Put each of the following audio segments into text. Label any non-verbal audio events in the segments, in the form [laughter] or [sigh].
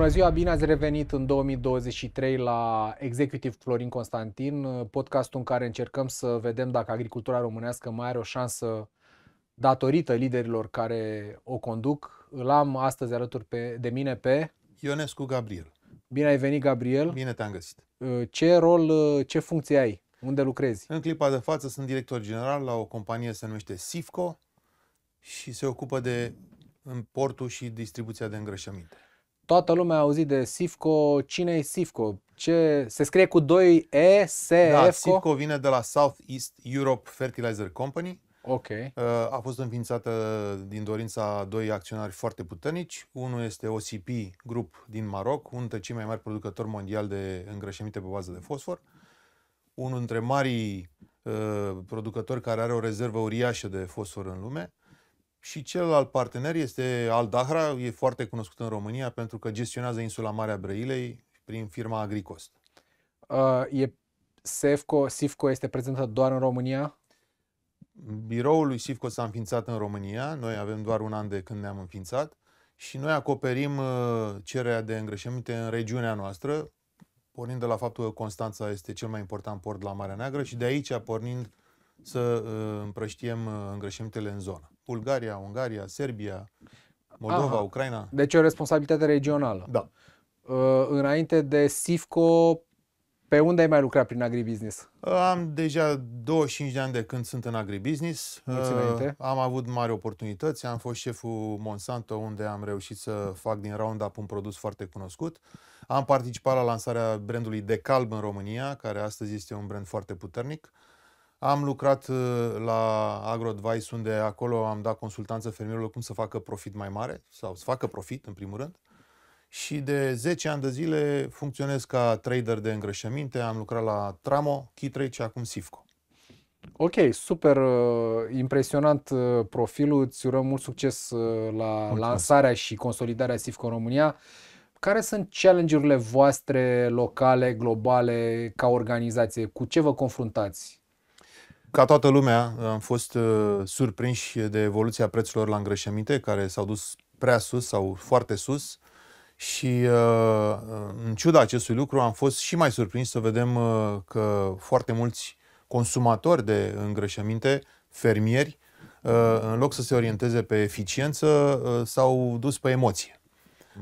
Bună ziua, bine ați revenit în 2023 la Executive Florin Constantin, podcastul în care încercăm să vedem dacă agricultura românească mai are o șansă datorită liderilor care o conduc. Îl am astăzi alături pe, de mine pe... Ionescu Gabriel. Bine ai venit, Gabriel. Bine te-am găsit. Uh, ce rol, uh, ce funcție ai? Unde lucrezi? În clipa de față sunt director general la o companie se numește Sifco și se ocupă de importul și distribuția de îngrășăminte. Toată lumea a auzit de Sifco. Cine e Sifco? Ce se scrie cu 2 E, S, da, Sifco vine de la South East Europe Fertilizer Company. Ok. Uh, a fost înființată din dorința doi acționari foarte puternici. Unul este OCP Group din Maroc, unul dintre cei mai mari producători mondial de îngrășăminte pe bază de fosfor. Unul dintre marii uh, producători care are o rezervă uriașă de fosfor în lume și celălalt partener este Al Dahra, e foarte cunoscut în România pentru că gestionează insula Marea Brăilei prin firma Agricost. Uh, e SEFCO, SIFCO este prezentă doar în România? Biroul lui SIFCO s-a înființat în România, noi avem doar un an de când ne-am înființat și noi acoperim uh, cererea de îngrășăminte în regiunea noastră, pornind de la faptul că Constanța este cel mai important port la Marea Neagră și de aici pornind să uh, împrăștiem uh, îngrășămintele în zonă. Bulgaria, Ungaria, Serbia, Moldova, Aha. Ucraina. Deci o responsabilitate regională. Da. Uh, înainte de SIFCO, pe unde ai mai lucrat prin agribusiness? Uh, am deja 25 de ani de când sunt în agribusiness. Uh, am avut mari oportunități. Am fost șeful Monsanto, unde am reușit să fac din Roundup un produs foarte cunoscut. Am participat la lansarea brandului Decalb în România, care astăzi este un brand foarte puternic. Uh, am lucrat uh, la AgroAdvice, unde acolo am dat consultanță fermierilor cum să facă profit mai mare, sau să facă profit, în primul rând. Și de 10 ani de zile funcționez ca trader de îngrășăminte. Am lucrat la Tramo, Chitrei și acum Sifco. Ok, super uh, impresionant uh, profilul. Îți urăm mult succes la Mulțumesc. lansarea și consolidarea Sifco în România. Care sunt challenge-urile voastre locale, globale, ca organizație? Cu ce vă confruntați? ca toată lumea, uh, am fost uh, surprinși de evoluția prețurilor la îngrășăminte, care s-au dus prea sus sau foarte sus. Și uh, uh, în ciuda acestui lucru am fost și mai surprins să vedem uh, că foarte mulți consumatori de îngrășăminte, fermieri, uh, în loc să se orienteze pe eficiență, uh, s-au dus pe emoție.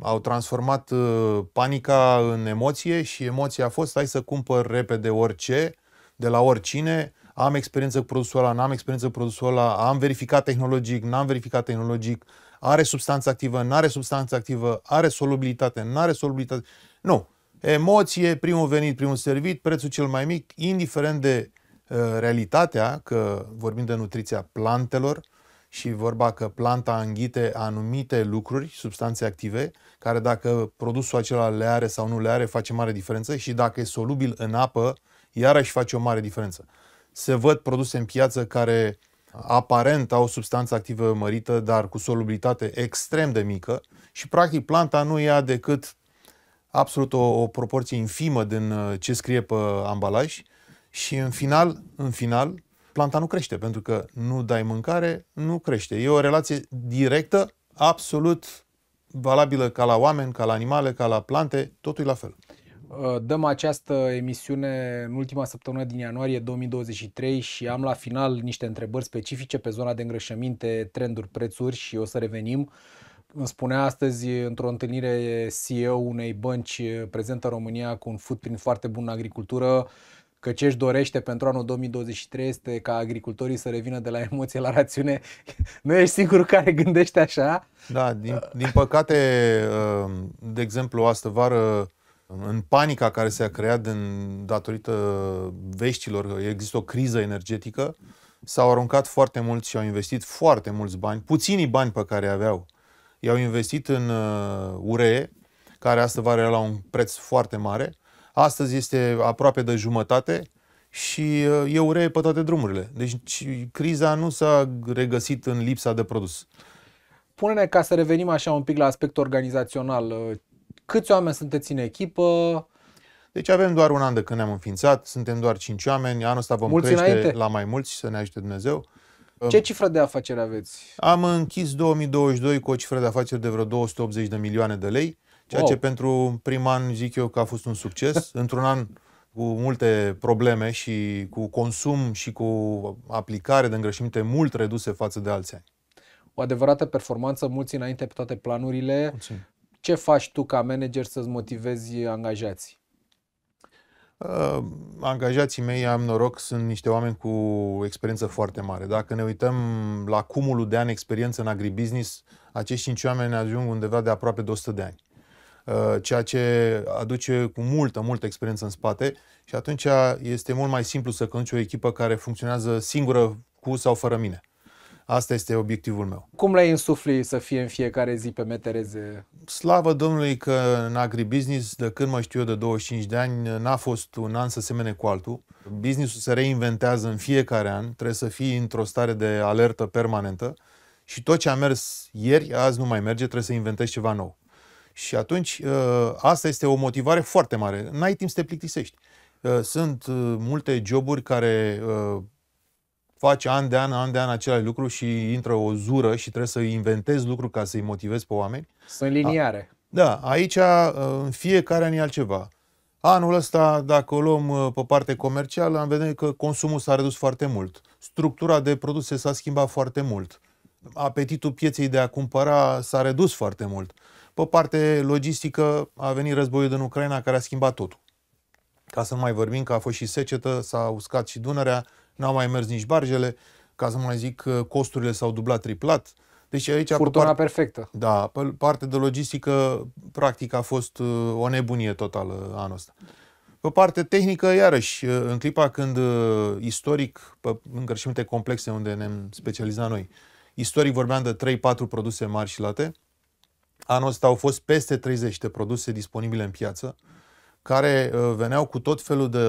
Au transformat uh, panica în emoție și emoția a fost hai să cumpăr repede orice, de la oricine, am experiență cu produsul ăla, n-am experiență cu produsul ăla, am verificat tehnologic, n-am verificat tehnologic, are substanță activă, n-are substanță activă, are solubilitate, n-are solubilitate. Nu. Emoție, primul venit, primul servit, prețul cel mai mic, indiferent de uh, realitatea, că vorbim de nutriția plantelor și vorba că planta înghite anumite lucruri, substanțe active, care dacă produsul acela le are sau nu le are, face mare diferență și dacă e solubil în apă, iarăși face o mare diferență se văd produse în piață care aparent au substanță activă mărită, dar cu solubilitate extrem de mică și practic planta nu ia decât absolut o, o proporție infimă din uh, ce scrie pe ambalaj și în final, în final, planta nu crește, pentru că nu dai mâncare, nu crește. E o relație directă, absolut valabilă ca la oameni, ca la animale, ca la plante, totul e la fel. Uh, dăm această emisiune în ultima săptămână din ianuarie 2023 și am la final niște întrebări specifice pe zona de îngrășăminte, trenduri, prețuri și o să revenim. Îmi spunea astăzi într-o întâlnire CEO unei bănci uh, prezentă în România cu un footprint foarte bun în agricultură, că ce își dorește pentru anul 2023 este ca agricultorii să revină de la emoție la rațiune. [laughs] Nu ești singurul care gândește așa. Da, din, din păcate, uh, de exemplu, astă vară în panica care s-a creat din, datorită veștilor că există o criză energetică, s-au aruncat foarte mult și au investit foarte mulți bani, puținii bani pe care aveau. I-au investit în uh, uree, care astăzi va la un preț foarte mare. Astăzi este aproape de jumătate și uh, e URE pe toate drumurile. Deci criza nu s-a regăsit în lipsa de produs. Pune-ne ca să revenim așa un pic la aspectul organizațional. Uh, Câți oameni sunteți în echipă? Deci avem doar un an de când ne-am înființat, suntem doar 5 oameni, anul ăsta vom mulți crește înainte. la mai mulți, să ne ajute Dumnezeu. Ce cifră de afaceri aveți? Am închis 2022 cu o cifră de afaceri de vreo 280 de milioane de lei, ceea wow. ce pentru prim an zic eu că a fost un succes. [laughs] Într-un an cu multe probleme și cu consum și cu aplicare de îngrășiminte mult reduse față de alții. ani. O adevărată performanță, mulți înainte pe toate planurile. Mulțumim. Ce faci tu ca manager să-ți motivezi angajații? Uh, angajații mei, am noroc, sunt niște oameni cu experiență foarte mare. Dacă ne uităm la cumulul de ani experiență în agribusiness, acești cinci oameni ajung undeva de aproape de 100 de ani. Uh, ceea ce aduce cu multă, multă experiență în spate și atunci este mult mai simplu să conduci o echipă care funcționează singură cu sau fără mine. Asta este obiectivul meu. Cum le insufli să fie în fiecare zi pe metereze? Slavă Domnului că în agribusiness, de când mă știu eu de 25 de ani, n-a fost un an să semene cu altul. Businessul se reinventează în fiecare an, trebuie să fii într-o stare de alertă permanentă și tot ce a mers ieri, azi nu mai merge, trebuie să inventezi ceva nou. Și atunci, ă, asta este o motivare foarte mare. N-ai timp să te plictisești. Ă, sunt ă, multe joburi care faci an de an, an de an același lucru și intră o zură și trebuie să inventezi lucruri ca să-i motivezi pe oameni. Sunt liniare. Da, aici în fiecare an e altceva. Anul ăsta, dacă o luăm uh, pe parte comercială, am vedea că consumul s-a redus foarte mult. Structura de produse s-a schimbat foarte mult. Apetitul pieței de a cumpăra s-a redus foarte mult. Pe parte logistică a venit războiul din Ucraina care a schimbat totul. Ca să nu mai vorbim că a fost și secetă, s-a uscat și Dunărea, N-au mai mers nici barjele, ca să mai zic, uh, costurile s-au dublat, triplat. Deci aici... Furtuna part... perfectă. Da, pe parte de logistică, practic, a fost uh, o nebunie totală uh, anul ăsta. Pe parte tehnică, iarăși, în clipa când istoric, pe încărșăminte complexe unde ne-am specializat noi, istoric vorbeam de 3-4 produse mari și late, anul ăsta au fost peste 30 de produse disponibile în piață, care veneau cu tot felul de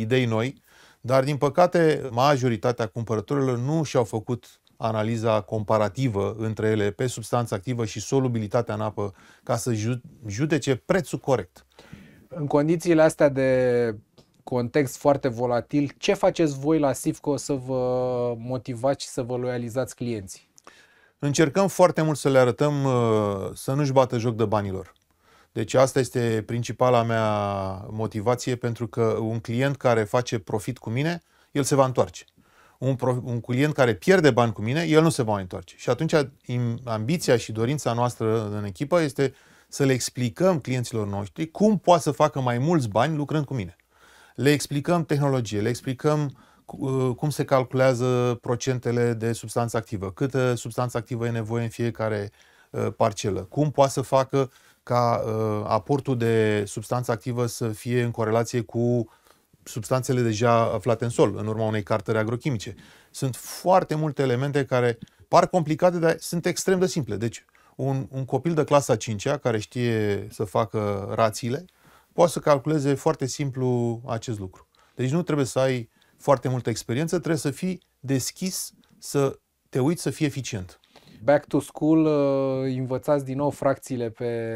idei noi, dar, din păcate, majoritatea cumpărătorilor nu și-au făcut analiza comparativă între ele pe substanță activă și solubilitatea în apă ca să judece prețul corect. În condițiile astea de context foarte volatil, ce faceți voi la Sifco să vă motivați și să vă loializați clienții? Încercăm foarte mult să le arătăm uh, să nu-și bată joc de banilor. Deci asta este principala mea motivație, pentru că un client care face profit cu mine, el se va întoarce. Un, pro- un client care pierde bani cu mine, el nu se va mai întoarce. Și atunci ambiția și dorința noastră în echipă este să le explicăm clienților noștri cum poate să facă mai mulți bani lucrând cu mine. Le explicăm tehnologie, le explicăm uh, cum se calculează procentele de substanță activă, câtă substanță activă e nevoie în fiecare uh, parcelă, cum poate să facă uh, ca uh, aportul de substanță activă să fie în corelație cu substanțele deja aflate în sol, în urma unei cartări agrochimice. Sunt foarte multe elemente care par complicate, dar sunt extrem de simple. Deci, un, un copil de clasa 5-a care știe să facă rațiile, poate să calculeze foarte simplu acest lucru. Deci nu trebuie să ai foarte multă experiență, trebuie să fii deschis, să te uiți să fii eficient. Back to school, uh, învățați din nou fracțiile pe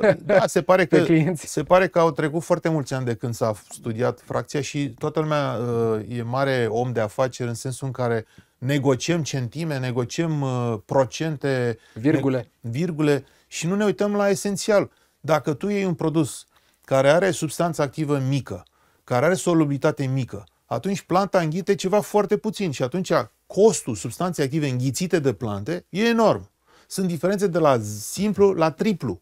da, da se pare [laughs] că se pare că au trecut foarte mulți ani de când s-a studiat fracția și toată lumea uh, e mare om de afaceri în sensul în care negociem centime, negociem uh, procente, virgule, ne, virgule și nu ne uităm la esențial. Dacă tu iei un produs care are substanță activă mică, care are solubilitate mică, atunci planta înghite ceva foarte puțin și atunci costul substanței active înghițite de plante e enorm. Sunt diferențe de la simplu la triplu.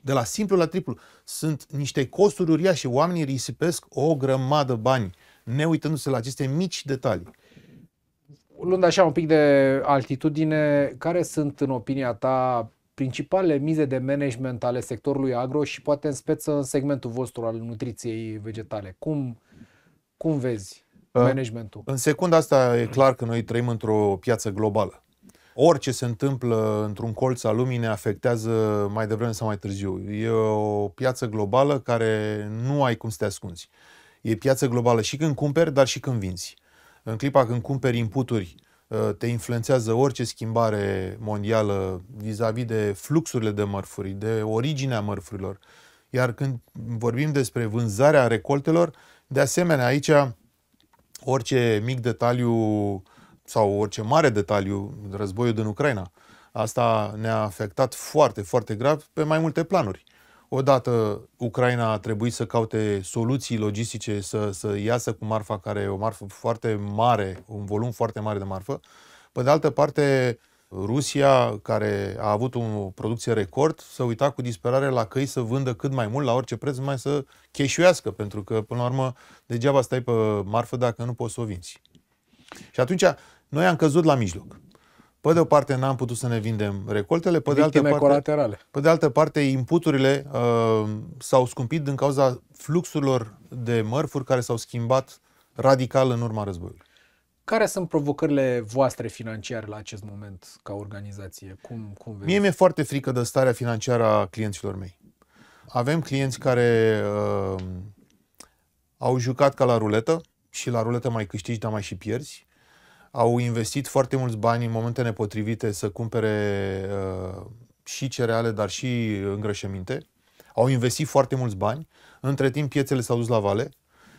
De la simplu la triplu. Sunt niște costuri uriașe. Oamenii risipesc o grămadă bani, ne uitându-se la aceste mici detalii. Luând așa un pic de altitudine, care sunt, în opinia ta, principalele mize de management ale sectorului agro și poate în speță în segmentul vostru al nutriției vegetale? Cum, cum vezi? Ă, managementul. În secunda asta e clar că noi trăim într-o piață globală. Orice se întâmplă într-un colț al lumii ne afectează mai devreme sau mai târziu. E o piață globală care nu ai cum să te ascunzi. E piață globală și când cumperi, dar și când vinzi. În clipa când cumperi inputuri, ă, te influențează orice schimbare mondială vis-a-vis de fluxurile de mărfuri, de originea mărfurilor. Iar când vorbim despre vânzarea recoltelor, de asemenea, aici orice mic detaliu sau orice mare detaliu, războiul din Ucraina, asta ne-a afectat foarte, foarte grav pe mai multe planuri. Odată, Ucraina a trebuit să caute soluții logistice, să, să iasă cu marfa care e o marfă foarte mare, un volum foarte mare de marfă. Pe de altă parte, uh, Rusia, care a avut o producție record, să uita cu disperare la căi să vândă cât mai mult, la orice preț, mai să cheșuiască, pentru că, până la urmă, degeaba stai pe marfă dacă nu poți să o vinzi. Și atunci, noi am căzut la mijloc. Pe de o parte n-am putut să ne vindem recoltele, pe de altă parte, Pe de altă parte inputurile uh, s-au scumpit din cauza fluxurilor de mărfuri care s-au schimbat radical în urma războiului. Care sunt provocările voastre financiare la acest moment ca organizație? Cum, cum vedeți? Mie mi-e foarte frică de starea financiară a clienților mei. Avem clienți care uh, au jucat ca la ruletă și la ruletă mai câștigi, dar mai și pierzi. Au investit foarte mulți bani în momente nepotrivite să cumpere uh, și cereale, dar și îngrășăminte. Au investit foarte mulți bani. Între timp, piețele s-au dus la vale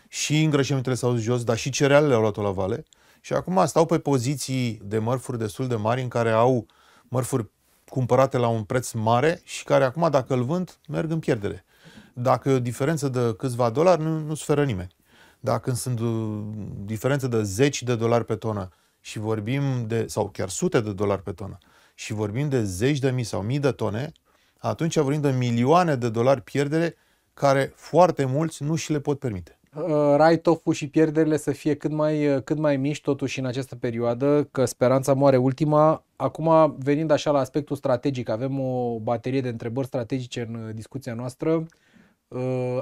și îngrășămintele s-au dus jos, dar și cerealele au luat-o la vale și acum stau pe poziții de mărfuri destul de mari în care au mărfuri cumpărate la un preț mare și care acum, dacă îl vând, merg în pierdere. Dacă e o diferență de câțiva dolari, nu, nu suferă nimeni. Dacă sunt uh, diferențe de zeci de dolari pe tonă și vorbim de, sau chiar sute de dolari pe tonă, și vorbim de zeci de mii sau mii de tone, atunci vorbim de milioane de dolari pierdere care foarte mulți nu și le pot permite. Uh, write-off-ul și pierderile să fie cât mai, uh, cât mai mici totuși în această perioadă, că speranța moare ultima. Acum, venind așa la aspectul strategic, avem o baterie de întrebări strategice în uh, discuția noastră.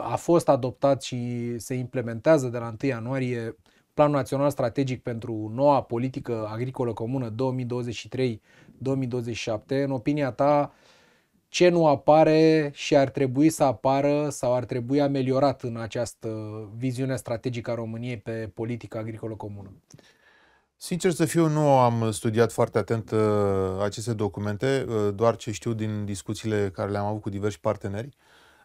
A fost adoptat și se implementează de la 1 ianuarie Planul Național Strategic pentru noua politică agricolă comună 2023-2027. În opinia ta, ce nu apare și ar trebui să apară sau ar trebui ameliorat în această viziune strategică a României pe politica agricolă comună? Sincer să fiu, nu am studiat foarte atent uh, aceste documente, uh, doar ce știu din discuțiile care le-am avut cu diversi parteneri.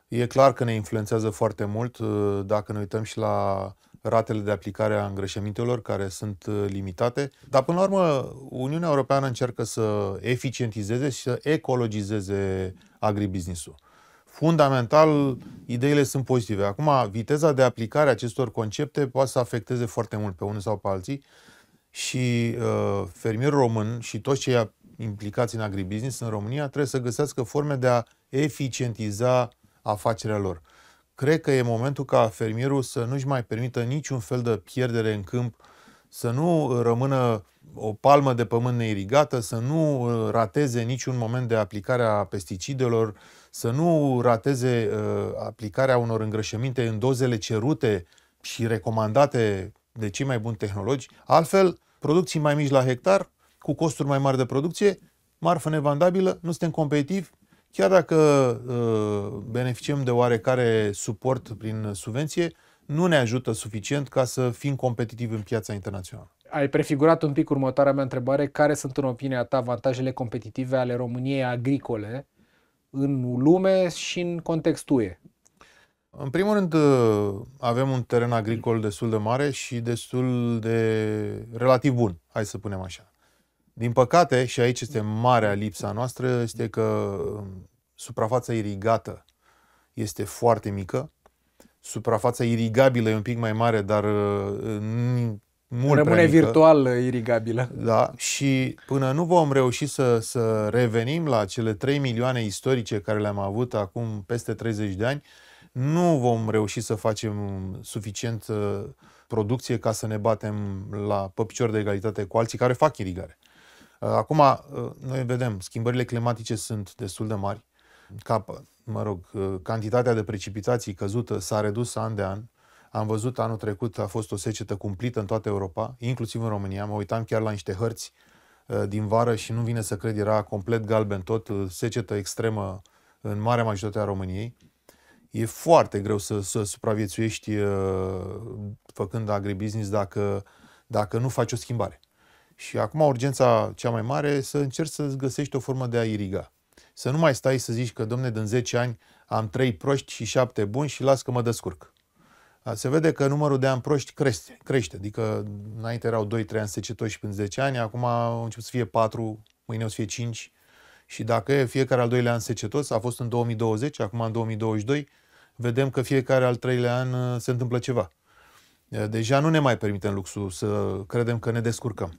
E clar că ne influențează foarte mult uh, dacă ne uităm și la ratele de aplicare a îngrășămintelor care sunt uh, limitate. Dar, până la urmă, Uniunea Europeană încearcă să eficientizeze și să ecologizeze agribusiness-ul. Fundamental, ideile sunt pozitive. Acum, viteza de aplicare a acestor concepte poate să afecteze foarte mult pe unul sau pe alții și uh, fermierul român și toți cei implicați în agribusiness în România trebuie să găsească forme de a eficientiza afacerea lor cred că e momentul ca fermierul să nu-și mai permită niciun fel de pierdere în câmp, să nu rămână o palmă de pământ neirigată, să nu uh, rateze niciun moment de aplicare a pesticidelor, să nu rateze uh, aplicarea unor îngrășăminte în dozele cerute și recomandate de cei mai buni tehnologi. Altfel, producții mai mici la hectar, cu costuri mai mari de producție, marfă nevandabilă, nu suntem competitivi, Chiar dacă uh, beneficiem de oarecare suport prin subvenție, nu ne ajută suficient ca să fim competitivi în piața internațională. Ai prefigurat un pic următoarea mea întrebare. Care sunt, în opinia ta, avantajele competitive ale României agricole în lume și în contextul UE? În primul rând, uh, avem un teren agricol destul de mare și destul de relativ bun, hai să punem așa. Din păcate, și aici este marea lipsa noastră, este că um, suprafața irigată este foarte mică, suprafața irigabilă e un pic mai mare, dar uh, mult Rămâne virtual uh, irigabilă. Da, și până nu vom reuși să, să revenim la cele 3 milioane istorice care le-am avut acum peste 30 de ani, nu vom reuși să facem suficient uh, producție ca să ne batem la pe picior de egalitate cu alții care fac irigare. Uh, acum, uh, noi vedem, schimbările climatice sunt destul de mari. Ca, mă rog, uh, cantitatea de precipitații căzută s-a redus an de an. Am văzut anul trecut a fost o secetă cumplită în toată Europa, inclusiv în România. Mă uitam chiar la niște hărți din vară și nu vine să cred, era complet galben tot, secetă extremă în marea majoritate a României. E foarte greu să, să supraviețuiești făcând agribusiness dacă, dacă nu faci o schimbare. Și acum urgența cea mai mare să încerci să-ți găsești o formă de a iriga. Să nu mai stai să zici că, domne, din 10 ani am 3 proști și 7 buni și las că mă descurc. Se vede că numărul de ani proști crește, crește. adică înainte erau 2-3 ani secetoși până 10 ani, acum au început să fie 4, mâine o să fie 5 și dacă fiecare al doilea an secetos a fost în 2020, acum în 2022, vedem că fiecare al treilea an uh, se întâmplă ceva. Deja nu ne mai permitem luxul să credem că ne descurcăm.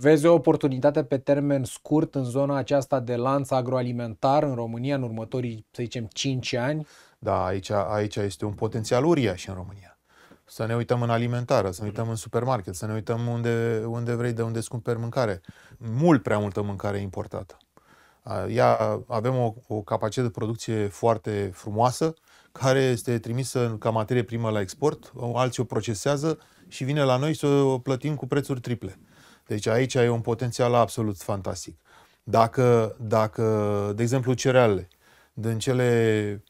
Vezi o oportunitate pe termen scurt în zona aceasta de lanț agroalimentar în România în următorii, să zicem, 5 ani? Da, aici, aici este un potențial uriaș în România. Să ne uităm în alimentară, să ne uităm în supermarket, să ne uităm unde, unde vrei, de unde îți cumperi mâncare. Mult prea multă mâncare importată. Ia avem o, o capacitate de producție foarte frumoasă, care este trimisă ca materie primă la export, alții o procesează și vine la noi să o plătim cu prețuri triple. Deci aici e un potențial absolut fantastic. Dacă, dacă de exemplu, cerealele, din cele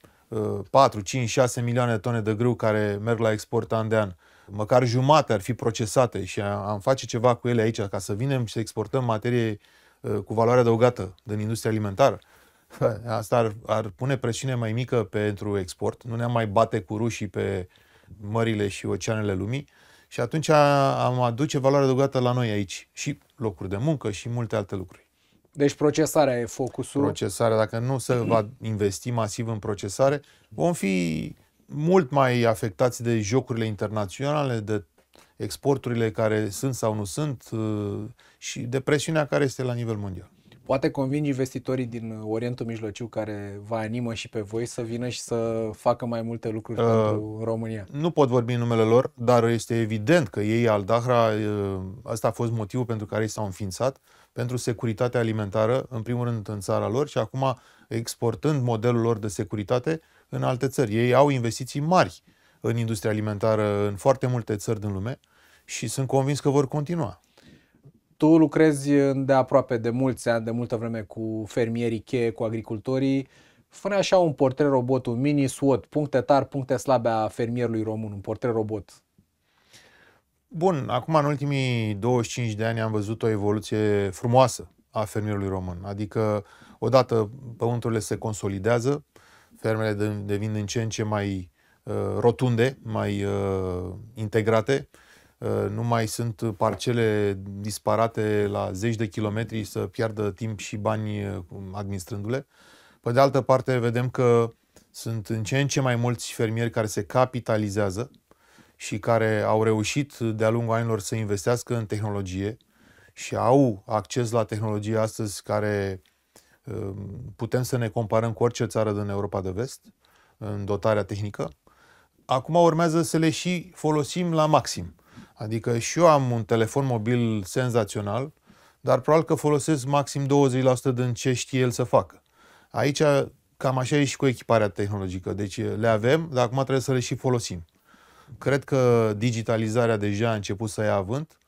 4, 5, 6 milioane de tone de grâu care merg la export an de an, măcar jumate ar fi procesate și am face ceva cu ele aici ca să vinem și să exportăm materie uh, cu valoare adăugată din industria alimentară, [laughs] asta ar, ar pune presiune mai mică pentru export, nu ne-am mai bate cu rușii pe mările și oceanele lumii, și atunci am aduce valoare adăugată la noi aici. Și locuri de muncă și multe alte lucruri. Deci procesarea e focusul. Procesarea, dacă nu se va investi masiv în procesare, vom fi mult mai afectați de jocurile internaționale, de exporturile care sunt sau nu sunt uh, și de presiunea care este la nivel mondial poate convingi investitorii din uh, Orientul Mijlociu care vă animă și pe voi să vină și să facă mai multe lucruri uh, pentru România. Nu pot vorbi în numele lor, dar este evident că ei, al Dahra, uh, ăsta a fost motivul pentru care ei s-au înființat, pentru securitatea alimentară, în primul rând în țara lor și acum exportând modelul lor de securitate în alte țări. Ei au investiții mari în industria alimentară în foarte multe țări din lume și sunt convins că vor continua tu lucrezi de aproape de mulți ani, de multă vreme cu fermierii cheie, cu agricultorii. fă așa un portret robot, un mini SWOT, puncte tari, puncte slabe a fermierului român, un portret robot. Bun, acum în ultimii 25 de ani am văzut o evoluție frumoasă a fermierului român. Adică, odată pământurile se consolidează, fermele devin din ce în ce mai uh, rotunde, mai uh, integrate, uh, Uh, nu mai sunt parcele disparate la zeci de kilometri să piardă timp și bani uh, administrându-le. Pe de altă parte, vedem că sunt în ce în ce mai mulți fermieri care se capitalizează și care au reușit de-a lungul anilor să investească în tehnologie și au acces la tehnologie astăzi care uh, putem să ne comparăm cu orice țară din Europa de Vest în dotarea tehnică. Acum urmează să le și folosim la maxim Adică și eu am un telefon mobil senzațional, dar probabil că folosesc maxim 20% din ce știe el să facă. Aici cam așa e și cu echiparea tehnologică. Deci eh, le avem, dar acum trebuie să le și folosim. Cred că digitalizarea deja a început să ia avânt.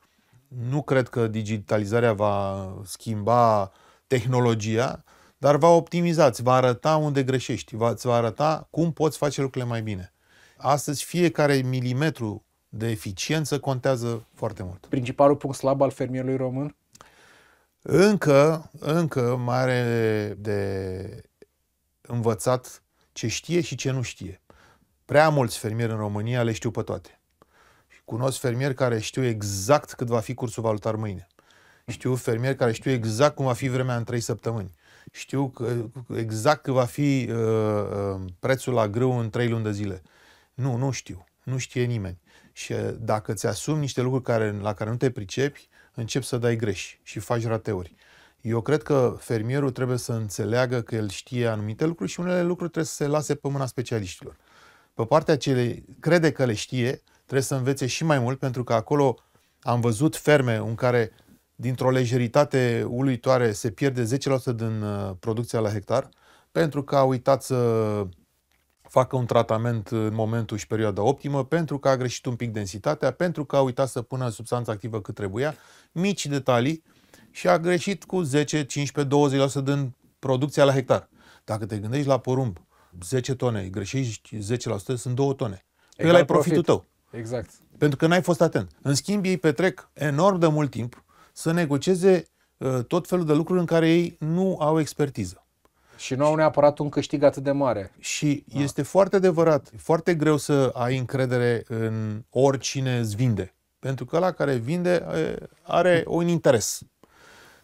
Nu cred că digitalizarea va schimba tehnologia, dar va optimiza, îți va arăta unde greșești, va, îți va arăta cum poți face lucrurile mai bine. Astăzi fiecare milimetru de eficiență contează foarte mult. Principalul punct slab al fermierului român? Încă, încă mai are de învățat ce știe și ce nu știe. Prea mulți fermieri în România le știu pe toate. Cunosc fermieri care știu exact cât va fi cursul valutar mâine. Știu fermieri care știu exact cum va fi vremea în trei săptămâni. Știu că, exact cât va fi uh, uh prețul la grâu în trei luni de zile. Nu, nu știu. Nu știe nimeni. Și eh, dacă îți asumi niște lucruri care, la care nu te pricepi, începi să dai greș și faci rateuri. Eu cred că fermierul trebuie să înțeleagă că el știe anumite lucruri și unele lucruri trebuie să se lase pe mâna specialiștilor. Pe partea ce crede că le știe, trebuie să învețe și mai mult, pentru că acolo am văzut ferme în care, dintr-o lejeritate uluitoare, se pierde 10% din eh, producția la hectar, pentru că a uitat să facă un tratament în momentul și perioada optimă, pentru că a greșit un pic densitatea, pentru că a uitat să pună substanța activă cât trebuia, mici detalii și a greșit cu 10, 15, 20% din producția la hectar. Dacă te gândești la porumb, 10 tone, greșești 10%, sunt 2 tone. Păi ăla exact. ai profitul tău. Exact. Pentru că n-ai fost atent. În schimb, ei petrec enorm de mult timp să negocieze uh, tot felul de lucruri în care ei nu au expertiză. Și nu au neapărat un câștig atât de mare. Și da. este foarte adevărat, foarte greu să ai încredere în oricine îți vinde. Pentru că la care vinde are un interes.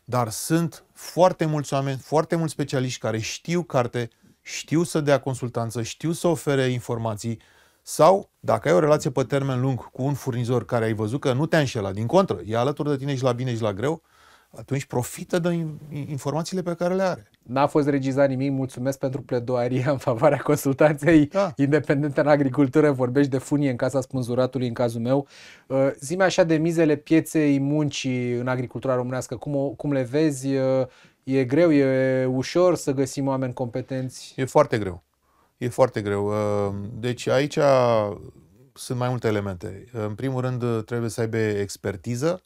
Dar sunt foarte mulți oameni, foarte mulți specialiști care știu carte, știu să dea consultanță, știu să ofere informații sau dacă ai o relație pe termen lung cu un furnizor care ai văzut că nu te-a înșelat, din contră, e alături de tine și la bine și la greu, atunci profită de informațiile pe care le are. N-a fost regizat nimic, mulțumesc pentru pledoaria în favoarea consultanței da. independente în agricultură, vorbești de funie în casa spânzuratului în cazul meu. Uh, Zime așa de mizele pieței muncii în agricultura românească, cum, o, cum le vezi? Uh, e greu, e ușor să găsim oameni competenți? E foarte greu. E foarte greu. Uh, deci aici sunt mai multe elemente. În primul rând trebuie să aibă expertiză,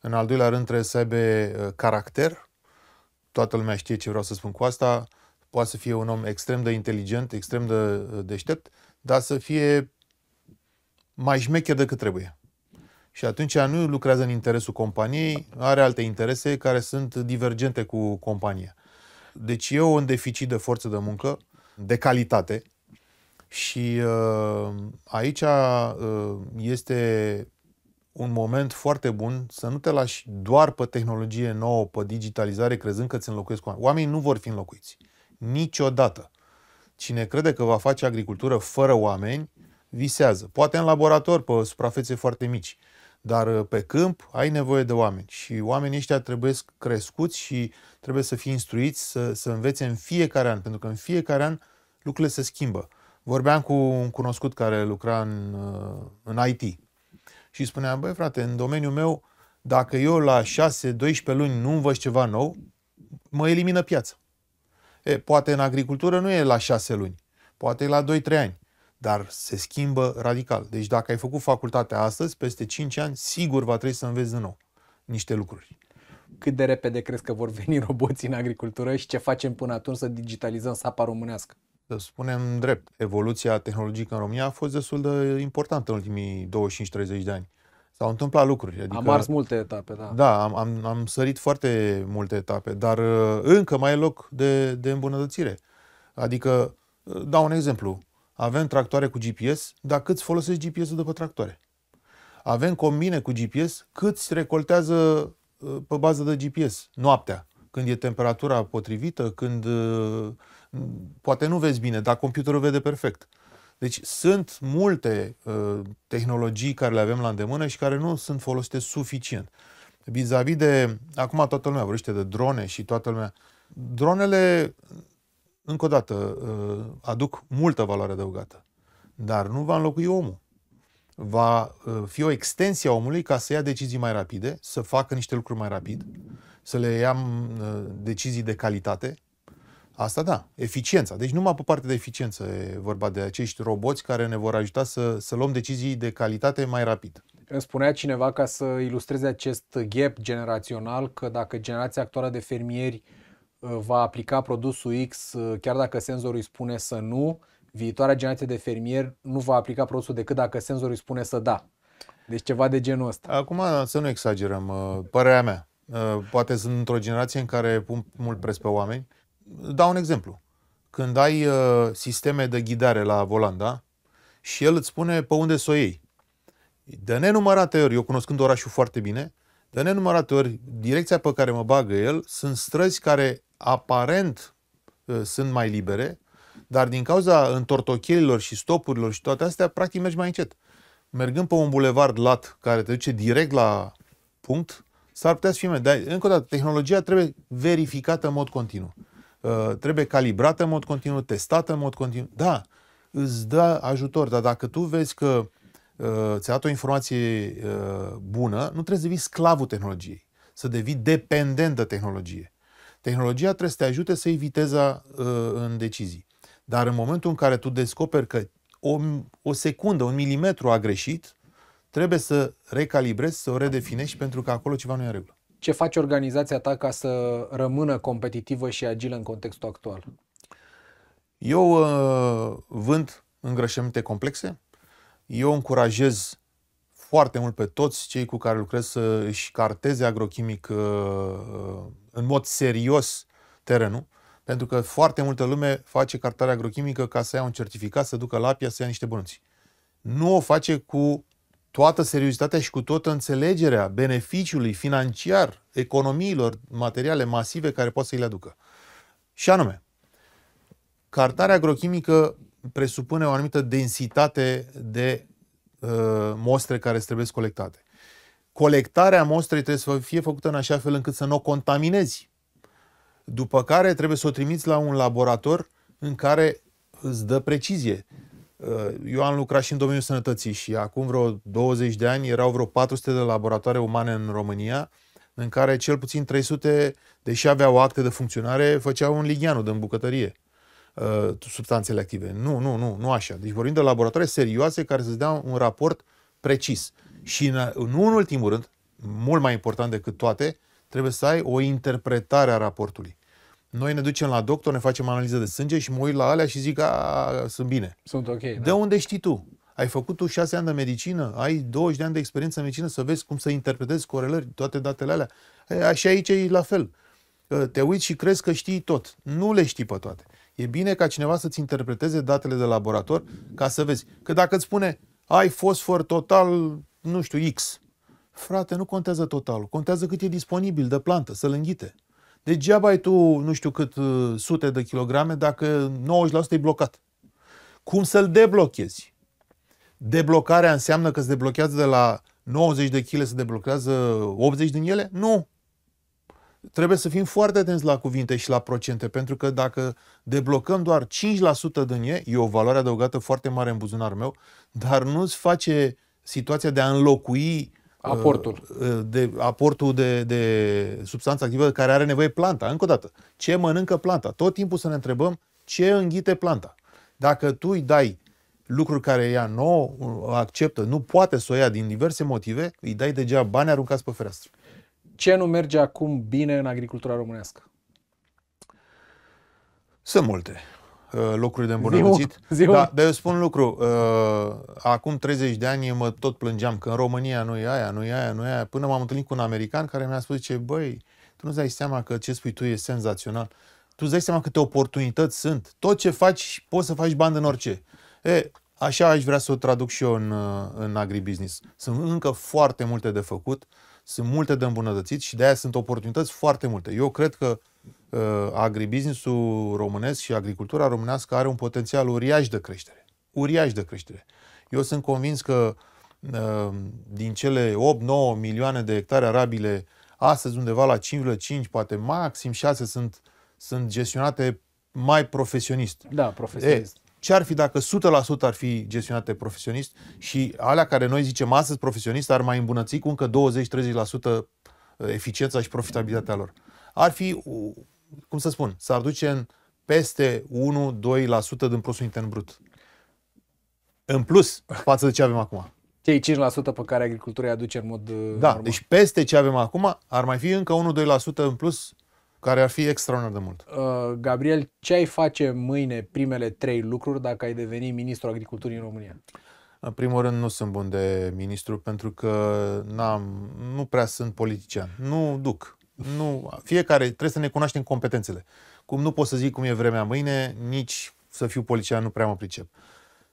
în al doilea rând trebuie să aibă uh, caracter. Toată lumea știe ce vreau să spun cu asta. Poate să fie un om extrem de inteligent, extrem de uh, deștept, dar să fie mai șmecher decât trebuie. Și atunci nu lucrează în interesul companiei, are alte interese care sunt divergente cu compania. Deci e un deficit de forță de muncă, de calitate, și uh, aici uh, este un moment foarte bun să nu te lași doar pe tehnologie nouă, pe digitalizare, crezând că îți înlocuiesc oameni. Oamenii nu vor fi înlocuiți. Niciodată. Cine crede că va face agricultură fără oameni, visează. Poate în laborator, pe suprafețe foarte mici, dar uh, pe câmp ai nevoie de oameni și oamenii ăștia trebuie crescuți și trebuie să fie instruiți să, să învețe în fiecare an, pentru că în fiecare an lucrurile se schimbă. Vorbeam cu un cunoscut care lucra în, uh, în IT și spunea, băi frate, în domeniul meu, dacă eu la 6-12 luni nu învăț ceva nou, mă elimină piața. E, poate în agricultură nu e la 6 luni, poate e la 2-3 ani, dar se schimbă radical. Deci dacă ai făcut facultatea astăzi, peste 5 ani, sigur va trebui să înveți din nou niște lucruri cât de repede crezi că vor veni [laughs] roboții în agricultură și ce facem până atunci să digitalizăm sapa românească? să spunem drept, evoluția tehnologică în România a fost destul de importantă în ultimii 25-30 de ani. S-au întâmplat lucruri. Adică, am ars multe etape, da. Da, am, am, am sărit foarte multe etape, dar uh, încă mai e loc de, de îmbunătățire. Adică, uh, dau un exemplu. Avem tractoare cu GPS, dar câți folosești GPS-ul de pe tractoare? Avem combine cu GPS, câți recoltează uh, pe bază de GPS noaptea, când e temperatura potrivită, când poate nu vezi bine, dar computerul vede perfect. Deci sunt multe uh, tehnologii care le avem la îndemână și care nu sunt folosite suficient. Vis-a-vis de, acum toată lumea vorbește de drone și toată lumea, dronele, încă o dată, uh, aduc multă valoare adăugată, dar nu va înlocui omul. Va uh, fi o extensie a omului ca să ia decizii mai rapide, să facă niște lucruri mai rapid, să le ia uh, decizii de calitate, Asta da, eficiența. Deci numai pe partea de eficiență e vorba de acești roboți care ne vor ajuta să, să luăm decizii de calitate mai rapid. Deci, îmi spunea cineva ca să ilustreze acest gap generațional că dacă generația actuală de fermieri uh, va aplica produsul X uh, chiar dacă senzorul îi spune să nu, viitoarea generație de fermieri nu va aplica produsul decât dacă senzorul îi spune să da. Deci ceva de genul ăsta. Acum să nu exagerăm, uh, părerea mea. Poate sunt într-o generație în care pun mult preț pe oameni dau un exemplu. Când ai uh, sisteme de ghidare la volan, da? Și el îți spune pe unde să o iei. De nenumărate ori, eu cunoscând orașul foarte bine, de nenumărate ori, direcția pe care mă bagă el, sunt străzi care aparent uh, sunt mai libere, dar din cauza întortocheilor și stopurilor și toate astea, practic mergi mai încet. Mergând pe un bulevard lat care te duce direct la punct, s-ar putea să fie mai... Dar, încă o dată, tehnologia trebuie verificată în mod continuu. Uh, trebuie calibrată în mod continuu, testată în mod continuu. Da, îți dă ajutor, dar dacă tu vezi că uh, ți-a dat o informație uh, bună, nu trebuie să devii sclavul tehnologiei, să devii dependent de tehnologie. Tehnologia trebuie să te ajute să iei viteza uh, în decizii. Dar în momentul în care tu descoperi că o, o secundă, un milimetru a greșit, trebuie să recalibrezi, să o redefinești pentru că acolo ceva nu e în regulă ce face organizația ta ca să rămână competitivă și agilă în contextul actual? Eu uh, vând îngrășăminte complexe. Eu încurajez foarte mult pe toți cei cu care lucrez să își carteze agrochimic uh, în mod serios terenul, pentru că foarte multă lume face cartarea agrochimică ca să ia un certificat, să ducă la apia, să ia niște bănuți. Nu o face cu toată seriozitatea și cu toată înțelegerea beneficiului financiar, economiilor materiale masive care pot să le aducă. Și anume, cartarea agrochimică presupune o anumită densitate de uh, mostre care trebuie colectate. Colectarea mostrei trebuie să fie făcută în așa fel încât să nu o contaminezi. După care trebuie să o trimiți la un laborator în care îți dă precizie eu uh, am lucrat și în domeniul sănătății și acum vreo 20 de ani erau vreo 400 de laboratoare umane în România, în care cel puțin 300, deși aveau acte de funcționare, făceau un ligianu de bucătărie uh, substanțele active. Nu, nu, nu, nu așa. Deci vorbim de laboratoare serioase care să-ți dea un raport precis. Și nu în ultimul rând, mult mai important decât toate, trebuie să ai o interpretare a raportului. Noi ne ducem la doctor, ne facem analiză de sânge și mă uit la alea și zic, a, sunt bine. Sunt ok. De da. unde știi tu? Ai făcut tu șase ani de medicină, ai 20 de ani de experiență în medicină să vezi cum să interpretezi corelări, toate datele alea. Așa și aici e la fel. Te uiți și crezi că știi tot. Nu le știi pe toate. E bine ca cineva să-ți interpreteze datele de laborator ca să vezi. Că dacă îți spune ai fosfor total, nu știu, X, frate, nu contează totalul, contează cât e disponibil de plantă, să-l înghite. Degeaba ai tu nu știu cât uh, sute de kilograme dacă 90% e blocat. Cum să-l deblochezi? Deblocarea înseamnă că se deblochează de la 90 de kg, se deblochează 80 din ele? Nu! Trebuie să fim foarte atenți la cuvinte și la procente, pentru că dacă deblocăm doar 5% din ei, e o valoare adăugată foarte mare în buzunarul meu, dar nu-ți face situația de a înlocui Uh, aportul. Uh, de, aportul de, de substanță activă care are nevoie planta. Încă o dată, ce mănâncă planta? Tot timpul să ne întrebăm ce înghite planta. Dacă tu îi dai lucruri care ea nu uh, acceptă, nu poate să o ia din diverse motive, îi dai degeaba bani aruncați pe fereastră. Ce nu merge acum bine în agricultura românească? Sunt multe. Uh, locuri de îmbunătățit. Ziu, ziu. Da, dar eu spun un lucru. Uh, acum 30 de ani mă tot plângeam că în România nu e aia, nu e aia, nu e aia. Până m-am întâlnit cu un american care mi-a spus, ce băi, tu nu-ți dai seama că ce spui tu e senzațional. Tu îți dai seama câte oportunități sunt. Tot ce faci, poți să faci bani în orice. E, așa aș vrea să o traduc și eu în, uh, în agribusiness. Sunt încă foarte multe de făcut, sunt multe de îmbunătățit și de aia sunt oportunități foarte multe. Eu cred că Uh, agribusinessul românesc și agricultura românească are un potențial uriaș de creștere. Uriaș de creștere. Eu sunt convins că uh, din cele 8-9 milioane de hectare arabile, astăzi undeva la 5,5, poate maxim 6 sunt, sunt gestionate mai profesionist. Da, profesionist. E, ce ar fi dacă 100% ar fi gestionate profesionist și alea care noi zicem astăzi profesionist ar mai îmbunăți cu încă 20-30% uh, eficiența și profitabilitatea lor ar fi, cum să spun, s-ar duce în peste 1-2% din produsul intern brut. În plus față de ce avem acum. Cei 5% pe care agricultura îi aduce în mod uh, Da, normal. deci peste ce avem acum ar mai fi încă 1-2% în plus care ar fi extraordinar de mult. Uh, Gabriel, ce ai face mâine primele trei lucruri dacă ai deveni ministrul agriculturii în România? În primul rând nu sunt bun de ministru pentru că n-am, nu prea sunt politician. Nu duc. Nu, fiecare trebuie să ne cunoaștem competențele. Cum nu pot să zic cum e vremea mâine, nici să fiu polițian nu prea mă pricep.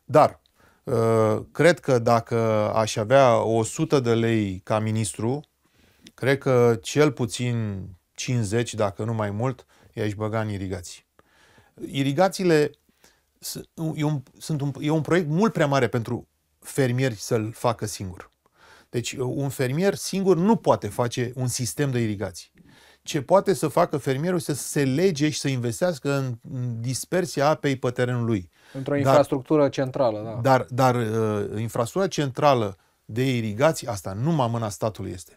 Dar uh, cred că dacă aș avea 100 de lei ca ministru, cred că cel puțin 50, dacă nu mai mult, i-aș băga în irigații. Irigațiile e un, sunt un, e un proiect mult prea mare pentru fermieri să-l facă singur. Deci un fermier singur nu poate face un sistem de irigații ce poate să facă fermierul este să se lege și să investească în dispersia apei pe terenul lui. Într-o dar, infrastructură centrală, da. Dar, dar uh, infrastructura centrală de irigații, asta nu numai mâna statului este.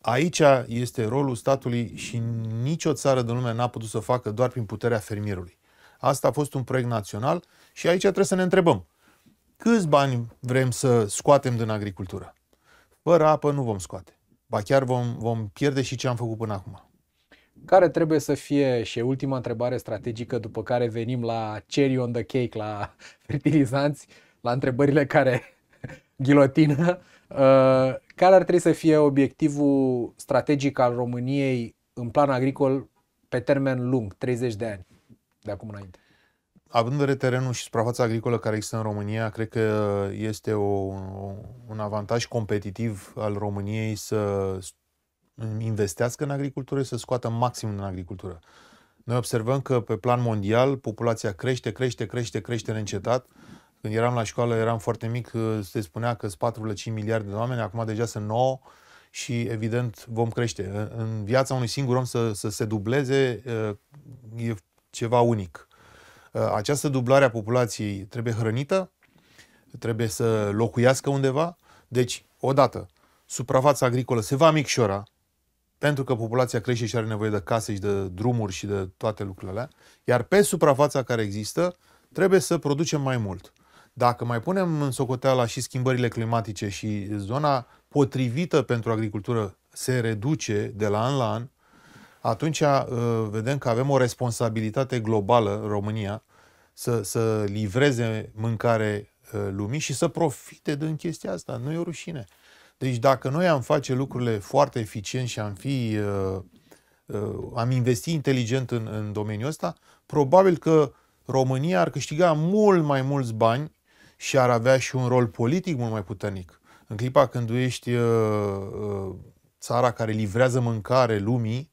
Aici este rolul statului și nicio țară din lume n-a putut să facă doar prin puterea fermierului. Asta a fost un proiect național și aici trebuie să ne întrebăm. Câți bani vrem să scoatem din agricultură? Fără apă nu vom scoate. Ba chiar vom, vom pierde și ce am făcut până acum care trebuie să fie și ultima întrebare strategică după care venim la cherry on the cake, la [laughs] fertilizanți, la întrebările care [laughs] ghilotină, uh, care ar trebui să fie obiectivul strategic al României în plan agricol pe termen lung, 30 de ani, de acum înainte? Având în vedere terenul și suprafața agricolă care există în România, cred că este o, un avantaj competitiv al României să investească în agricultură și să scoată maxim în agricultură. Noi observăm că pe plan mondial populația crește, crește, crește, crește neîncetat. Când eram la școală, eram foarte mic, uh, se spunea că sunt 4,5 miliarde de oameni, acum deja sunt 9 și evident vom crește. În viața unui singur om să, să se dubleze uh, e ceva unic. Uh, această dublare a populației trebuie hrănită, trebuie să locuiască undeva. Deci, odată, suprafața agricolă se va micșora, pentru că populația crește și are nevoie de case și de drumuri și de toate lucrurile alea, iar pe suprafața care există, trebuie să producem mai mult. Dacă mai punem în socoteala și schimbările climatice și zona potrivită pentru agricultură se reduce de la an la an, atunci uh, vedem că avem o responsabilitate globală, România, să, să livreze mâncare uh, lumii și să profite din chestia asta. Nu e o rușine. Deci dacă noi am face lucrurile foarte eficient și am fi uh, uh, am investi inteligent în, în domeniul ăsta, probabil că România ar câștiga mult mai mulți bani și ar avea și un rol politic mult mai puternic. În clipa când tu ești uh, uh țara care livrează mâncare lumii,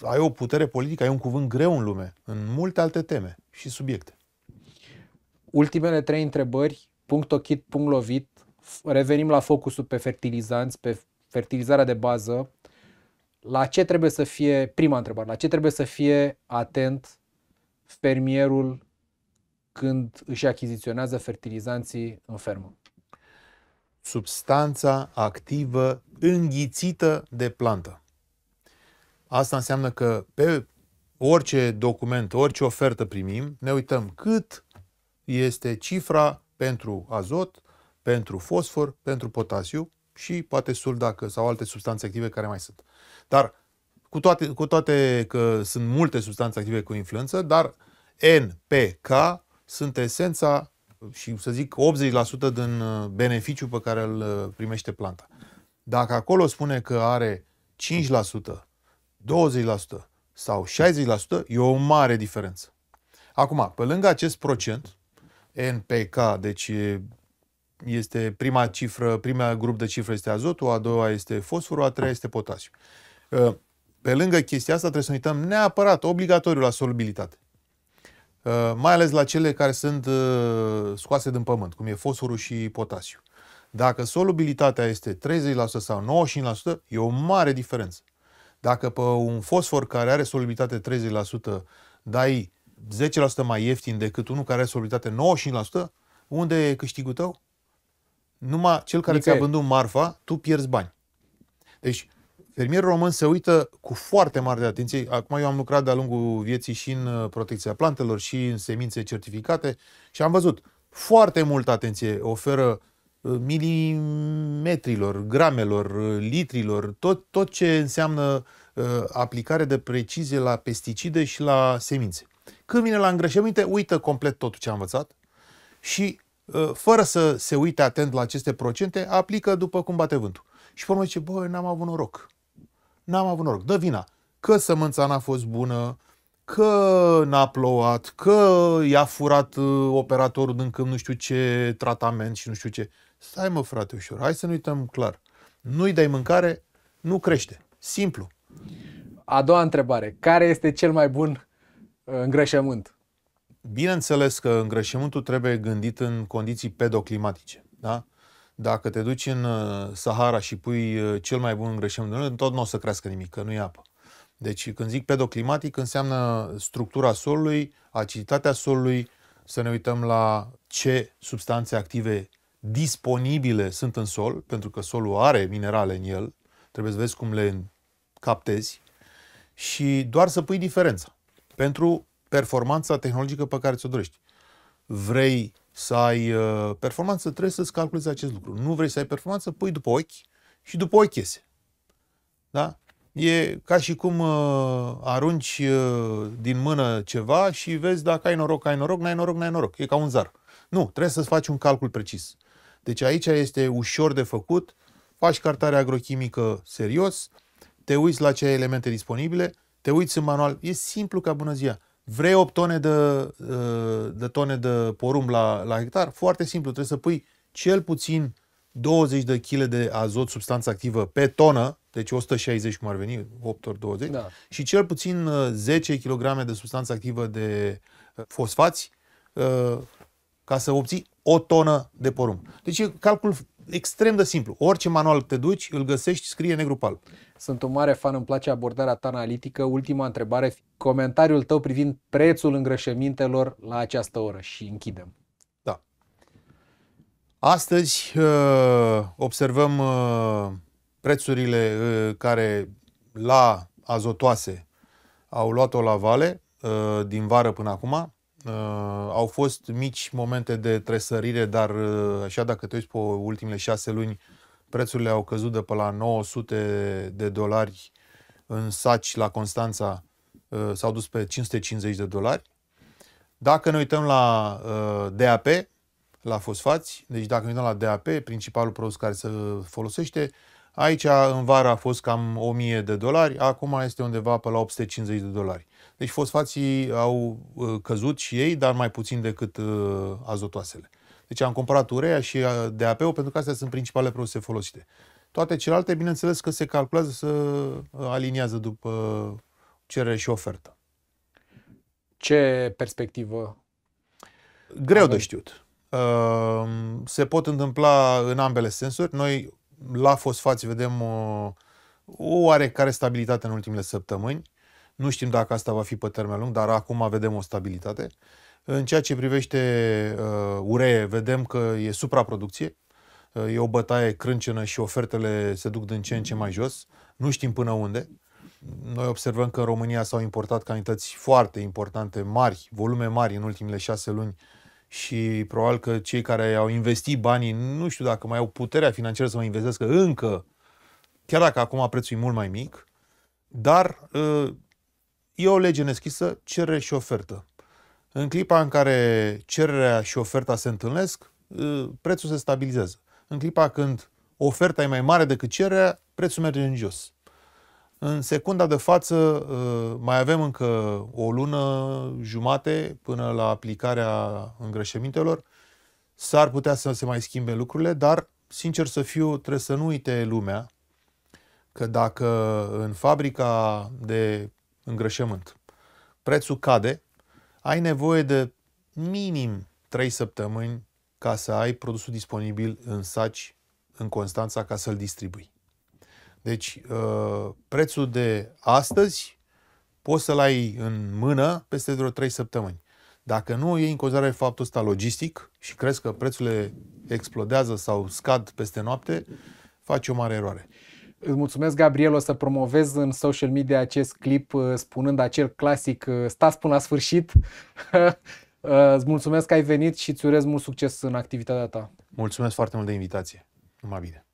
ai o putere politică, ai un cuvânt greu în lume, în multe alte teme și subiecte. Ultimele trei întrebări, punct ochit, punct lovit, revenim la focusul pe fertilizanți, pe fertilizarea de bază, la ce trebuie să fie, prima întrebare, la ce trebuie să fie atent fermierul când își achiziționează fertilizanții în fermă? Substanța activă înghițită de plantă. Asta înseamnă că pe orice document, orice ofertă primim, ne uităm cât este cifra pentru azot, pentru fosfor, pentru potasiu și poate dacă sau alte substanțe active care mai sunt. Dar cu toate, cu toate că sunt multe substanțe active cu influență, dar NPK sunt esența și să zic 80% din uh, beneficiu pe care îl uh, primește planta. Dacă acolo spune că are 5%, 20% sau 60%, e o mare diferență. Acum, pe lângă acest procent, NPK, deci este prima cifră, prima grup de cifre este azotul, a doua este fosforul, a treia este potasiu. Uh, pe lângă chestia asta trebuie să uităm neapărat, obligatoriu la solubilitate. Uh, mai ales la cele care sunt uh, scoase din pământ, cum e fosforul și potasiu. Dacă solubilitatea este 30% sau 95%, e o mare diferență. Dacă pe un fosfor care are solubilitate 30% dai 10% mai ieftin decât unul care are solubilitate 95%, unde e câștigul tău? numai cel care ți-a vândut marfa, tu pierzi bani. Deci, fermierul român se uită cu foarte mare de atenție. Acum eu am lucrat de-a lungul vieții și în uh, protecția plantelor și în semințe certificate și am văzut foarte multă atenție oferă uh, milimetrilor, gramelor, uh, litrilor, tot, tot ce înseamnă uh, aplicare de precizie la pesticide și la semințe. Când vine la îngrășăminte, uită complet tot ce a învățat și Ă, fără să se uite atent la aceste procente, aplică după cum bate vântul. Și pe urmă zice, bă, n-am avut noroc. N-am avut noroc. Dă vina. Că sămânța n-a fost bună, că n-a plouat, că i-a furat ă, operatorul din câmp nu știu ce tratament și nu știu ce. Stai mă, frate, ușor. Hai să nu uităm clar. Nu-i dai mâncare, nu crește. Simplu. A doua întrebare. Care este cel mai bun ă, îngrășământ? Bineînțeles că îngrășământul trebuie gândit în condiții pedoclimatice. Da? Dacă te duci în uh, Sahara și pui uh, cel mai bun îngrășământ tot nu o să crească nimic, că nu e apă. Deci când zic pedoclimatic înseamnă structura solului, aciditatea solului, să ne uităm la ce substanțe active disponibile sunt în sol, pentru că solul are minerale în el, trebuie să vezi cum le captezi și doar să pui diferența. Pentru performanța tehnologică pe care ți-o dorești. Vrei să ai uh, performanță, trebuie să-ți calculezi acest lucru. Nu vrei să ai performanță, pui după ochi și după ochi iese. Da? E ca și cum uh, arunci uh, din mână ceva și vezi dacă ai noroc, ai noroc, n-ai noroc, n-ai noroc. E ca un zar. Nu, trebuie să-ți faci un calcul precis. Deci aici este ușor de făcut, faci cartarea agrochimică serios, te uiți la ce elemente disponibile, te uiți în manual, e simplu ca bună ziua. Vrei 8 tone de, uh, de tone de porumb la, la hectar? Foarte simplu, trebuie să pui cel puțin 20 de kg de azot, substanță activă, pe tonă, deci 160 cum ar veni, 8 ori 20, da. și cel puțin 10 uh, kg de substanță activă de uh, fosfați ca să obții o tonă de porumb. Deci e calcul extrem de simplu. Orice manual te duci, îl găsești, scrie negru pal. Sunt un mare fan, îmi place abordarea ta analitică. Ultima întrebare, comentariul tău privind prețul îngrășămintelor la această oră și închidem. Da. Astăzi uh, observăm uh, prețurile uh, care la azotoase au luat-o la vale din vară până acum. Uh, au fost mici momente de tresărire, dar uh, așa dacă te uiți pe ultimele șase luni, prețurile au căzut de pe la 900 de dolari în saci la Constanța, uh, s-au dus pe 550 de dolari. Dacă ne uităm la uh, DAP, la fosfați, deci dacă ne uităm la DAP, principalul produs care se folosește, uh, Aici în vară a fost cam 1000 de dolari, acum este undeva pe la 850 de dolari. Deci fosfații au uh, căzut și ei, dar mai puțin decât uh, azotoasele. Deci am comparat urea și uh, DAP-ul pentru că astea sunt principalele produse folosite. Toate celelalte, bineînțeles că se calculează, să aliniază după cerere și ofertă. Ce perspectivă? Greu avem? de știut. Se pot întâmpla în ambele sensuri. Noi la fosfați vedem o, uh, o oarecare stabilitate în ultimele săptămâni. Nu știm dacă asta va fi pe termen lung, dar acum vedem o stabilitate. În ceea ce privește uh, uree, vedem că e supraproducție. Uh, e o bătaie crâncenă și ofertele se duc din ce în ce mai jos. Nu știm până unde. Noi observăm că în România s-au importat cantități foarte importante, mari, volume mari în ultimele șase luni uh, și probabil că cei care au investit banii, nu știu dacă mai au puterea financiară să mai investească încă, chiar dacă acum prețul e mult mai mic, dar uh, e o lege neschisă, cerere și ofertă. În clipa în care cererea și oferta se întâlnesc, uh, prețul se stabilizează. În clipa când oferta e mai mare decât cererea, prețul merge în jos. În secunda de față uh, mai avem încă o lună jumate până la aplicarea îngrășămintelor. S-ar putea să se mai schimbe lucrurile, dar, sincer să fiu, trebuie să nu uite lumea că dacă în fabrica de îngrășământ prețul cade, ai nevoie de minim 3 săptămâni ca să ai produsul disponibil în saci în Constanța ca să-l distribui. Deci, uh, prețul de astăzi poți să-l ai în mână peste vreo 3 săptămâni. Dacă nu iei în considerare faptul ăsta logistic și crezi că prețurile explodează sau scad peste noapte, faci o mare eroare. Îți mulțumesc, Gabriel, o să promovez în social media acest clip uh, spunând acel clasic uh, stați până la sfârșit. [laughs] Îți mulțumesc că ai venit și îți urez mult succes în activitatea ta. Mulțumesc foarte mult de invitație. Numai bine.